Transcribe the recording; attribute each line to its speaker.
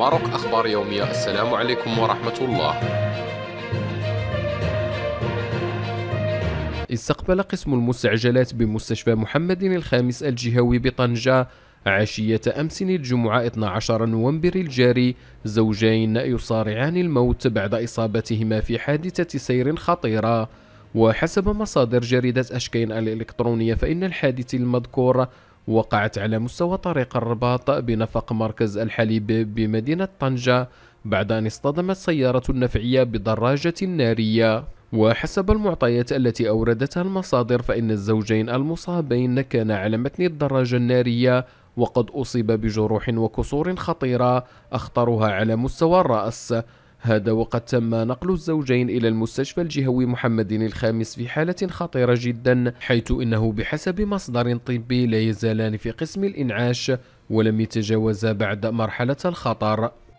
Speaker 1: ماروك أخبار يومية السلام عليكم ورحمة الله
Speaker 2: استقبل قسم المستعجلات بمستشفى محمد الخامس الجهوي بطنجة عشية أمس الجمعة 12 نوفمبر الجاري زوجين يصارعان الموت بعد إصابتهما في حادثة سير خطيرة وحسب مصادر جريدة أشكين الإلكترونية فإن الحادث المذكور وقعت على مستوى طريق الرباط بنفق مركز الحليب بمدينة طنجة بعد أن اصطدمت سيارة نفعية بدراجة نارية وحسب المعطيات التي أوردتها المصادر فإن الزوجين المصابين كان على متن الدراجة النارية وقد أصيب بجروح وكسور خطيرة أخطرها على مستوى الرأس هذا وقد تم نقل الزوجين إلى المستشفى الجهوي محمد الخامس في حالة خطيرة جدا حيث إنه بحسب مصدر طبي لا يزالان في قسم الإنعاش ولم يتجاوزا بعد مرحلة الخطر